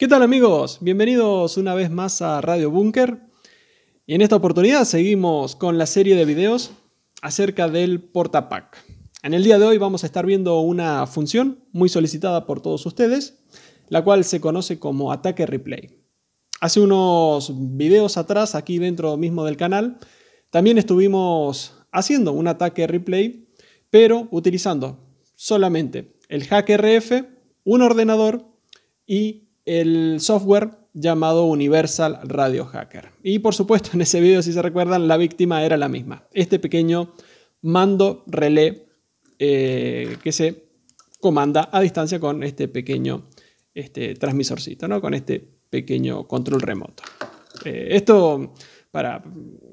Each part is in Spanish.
¿Qué tal amigos? Bienvenidos una vez más a Radio Bunker Y en esta oportunidad seguimos con la serie de videos acerca del portapack. En el día de hoy vamos a estar viendo una función muy solicitada por todos ustedes, la cual se conoce como ataque replay. Hace unos videos atrás, aquí dentro mismo del canal, también estuvimos haciendo un ataque replay, pero utilizando solamente el RF, un ordenador y el software llamado Universal Radio Hacker. Y por supuesto, en ese video, si se recuerdan, la víctima era la misma. Este pequeño mando relé eh, que se comanda a distancia con este pequeño este, transmisorcito, ¿no? con este pequeño control remoto. Eh, esto, para,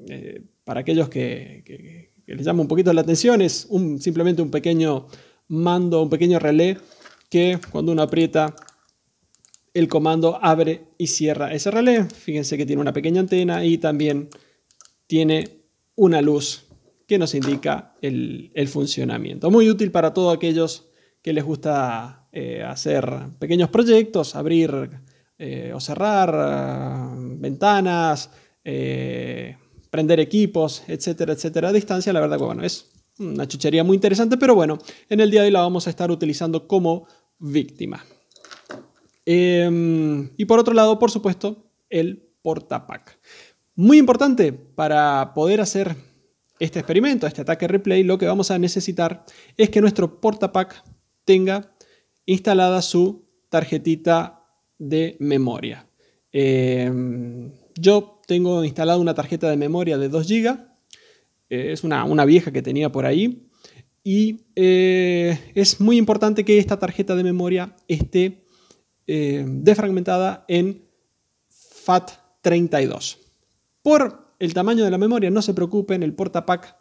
eh, para aquellos que, les llama un poquito la atención, es simplemente un pequeño mando, un pequeño relé que cuando uno aprieta el comando abre y cierra ese relé. Fíjense que tiene una pequeña antena y también tiene una luz que nos indica el, funcionamiento. Muy útil para todos aquellos que les gusta eh, hacer pequeños proyectos, abrir eh, o cerrar eh, ventanas, prender equipos, etcétera, etcétera, a distancia. La verdad que bueno, es una chuchería muy interesante, pero bueno, en el día de hoy la vamos a estar utilizando como víctima. Em, y por otro lado, por supuesto, el portapack. Muy importante para poder hacer este experimento, este ataque replay, lo que vamos a necesitar es que nuestro portapack tenga instalada su tarjetita de memoria. Em, yo tengo instalada una tarjeta de memoria de 2 GB, eh, es una, vieja que tenía por ahí, y eh, es muy importante que esta tarjeta de memoria esté eh, defragmentada en FAT32. Por el tamaño de la memoria, no se preocupen, el portapack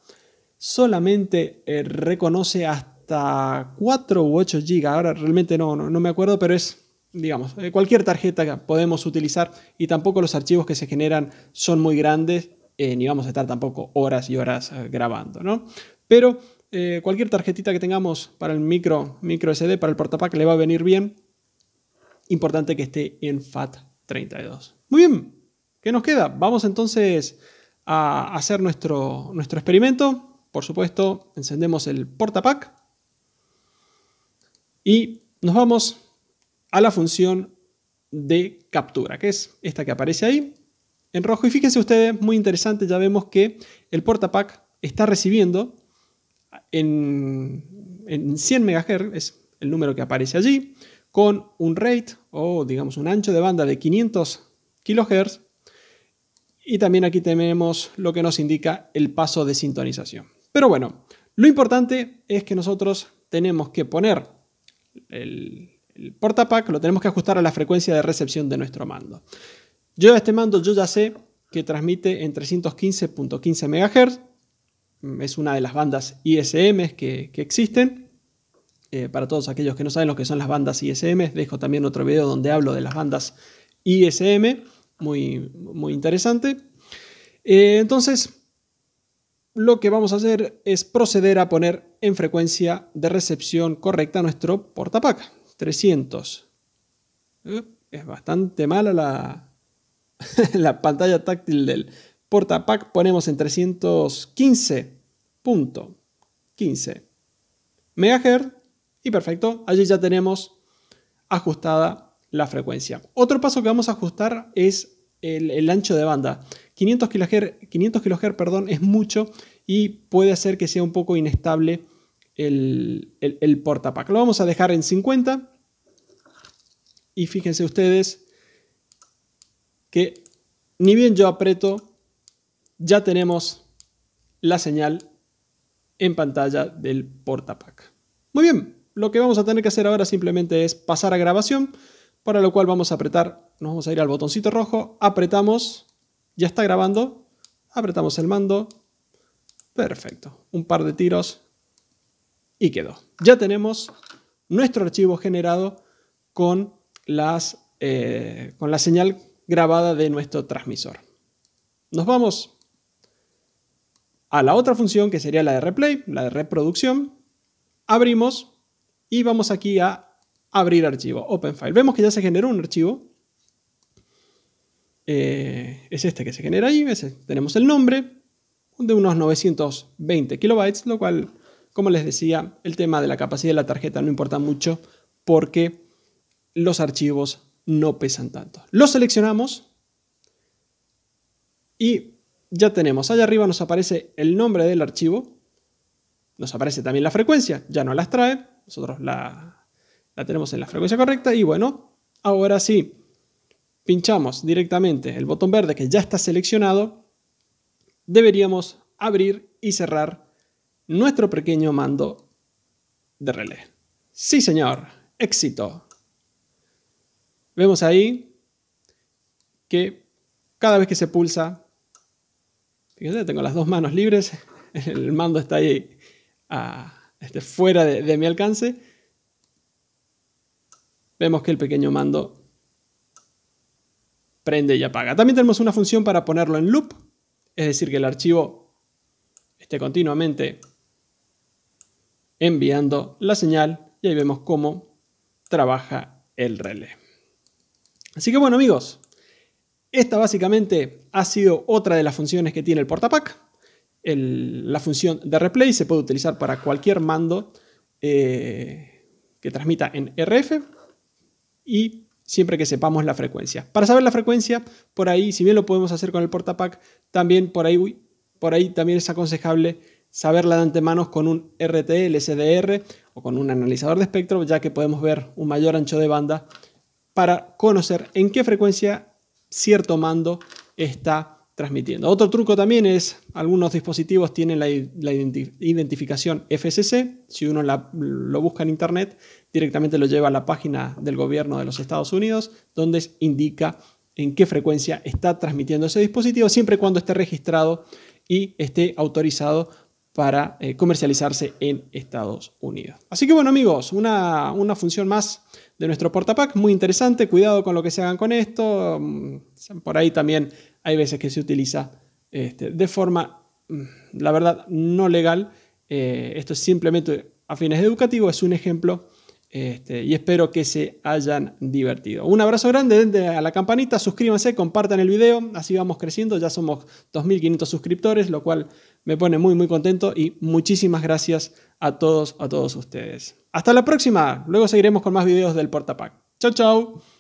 solamente eh, reconoce hasta 4 u 8 GB. Ahora realmente no, no, me acuerdo, pero es digamos, eh, cualquier tarjeta que podemos utilizar y tampoco los archivos que se generan son muy grandes, ni vamos a estar tampoco horas y horas grabando, ¿no? Pero cualquier tarjetita que tengamos para el micro, micro SD, para el portapack, le va a venir bien importante que esté en FAT32. Muy bien, ¿qué nos queda? Vamos entonces a hacer nuestro, nuestro experimento. Por supuesto, encendemos el portapack y nos vamos a la función de captura, que es esta que aparece ahí en rojo. Y fíjense ustedes, muy interesante, ya vemos que el portapack está recibiendo en, en 100 MHz, es el número que aparece allí, con un rate o digamos un ancho de banda de 500 kHz y también aquí tenemos lo que nos indica el paso de sintonización. Pero bueno, lo importante es que nosotros tenemos que poner el, portapack, lo tenemos que ajustar a la frecuencia de recepción de nuestro mando. Yo este mando yo ya sé que transmite en 315.15 MHz, es una de las bandas ISM que existen, eh, para todos aquellos que no saben lo que son las bandas ISM, dejo también otro video donde hablo de las bandas ISM, muy, muy interesante. Eh, entonces, lo que vamos a hacer es proceder a poner en frecuencia de recepción correcta nuestro portapack, 300. es bastante mala la, la pantalla táctil del portapack, ponemos en 315.15 megahertz y perfecto, allí ya tenemos ajustada la frecuencia. Otro paso que vamos a ajustar es el, ancho de banda. 500 kHz, 500 perdón, es mucho y puede hacer que sea un poco inestable el, el, el portapack. Lo vamos a dejar en 50 y fíjense ustedes que ni bien yo aprieto, ya tenemos la señal en pantalla del portapack. Muy bien, lo que vamos a tener que hacer ahora simplemente es pasar a grabación, para lo cual vamos a apretar, nos vamos a ir al botoncito rojo, apretamos, ya está grabando, apretamos el mando, perfecto, un par de tiros y quedó. Ya tenemos nuestro archivo generado con, las, eh, con la señal grabada de nuestro transmisor. Nos vamos a la otra función que sería la de replay, la de reproducción. Abrimos y vamos aquí a abrir archivo, open file. Vemos que ya se generó un archivo. Eh, es este que se genera ahí, tenemos el nombre de unos 920 kilobytes, lo cual, como les decía, el tema de la capacidad de la tarjeta no importa mucho porque los archivos no pesan tanto. Lo seleccionamos y ya tenemos, allá arriba nos aparece el nombre del archivo, nos aparece también la frecuencia, ya no las trae, nosotros la, tenemos en la frecuencia correcta y bueno, ahora sí, pinchamos directamente el botón verde que ya está seleccionado, deberíamos abrir y cerrar nuestro pequeño mando de relé. Sí señor, éxito. Vemos ahí que cada vez que se pulsa, fíjense, tengo las dos manos libres, el mando está ahí a, este, fuera de, de mi alcance, vemos que el pequeño mando prende y apaga. También tenemos una función para ponerlo en loop, es decir, que el archivo esté continuamente enviando la señal y ahí vemos cómo trabaja el relé. Así que bueno amigos, esta básicamente ha sido otra de las funciones que tiene el portapack la función de replay se puede utilizar para cualquier mando eh, que transmita en RF y siempre que sepamos la frecuencia. Para saber la frecuencia, por ahí, si bien lo podemos hacer con el portapack, también por ahí, por ahí también es aconsejable saberla de antemano con un RTL, SDR o con un analizador de espectro, ya que podemos ver un mayor ancho de banda para conocer en qué frecuencia cierto mando está transmitiendo. Otro truco también es, algunos dispositivos tienen la, identificación FCC, si uno lo busca en Internet, directamente lo lleva a la página del gobierno de los Estados Unidos, donde indica en qué frecuencia está transmitiendo ese dispositivo, siempre y cuando esté registrado y esté autorizado para eh, comercializarse en Estados Unidos. Así que bueno amigos, una, una función más de nuestro portapack, muy interesante, cuidado con lo que se hagan con esto, mm, por ahí también hay veces que se utiliza este, de forma, mm, la verdad, no legal. Eh, esto es simplemente a fines educativos, es un ejemplo este, y espero que se hayan divertido. Un abrazo grande, denle a la campanita, suscríbanse, compartan el video, así vamos creciendo, ya somos 2.500 suscriptores, lo cual me pone muy muy contento y muchísimas gracias a todos, a todos ustedes. Hasta la próxima, luego seguiremos con más videos del Portapack. Chao, chao.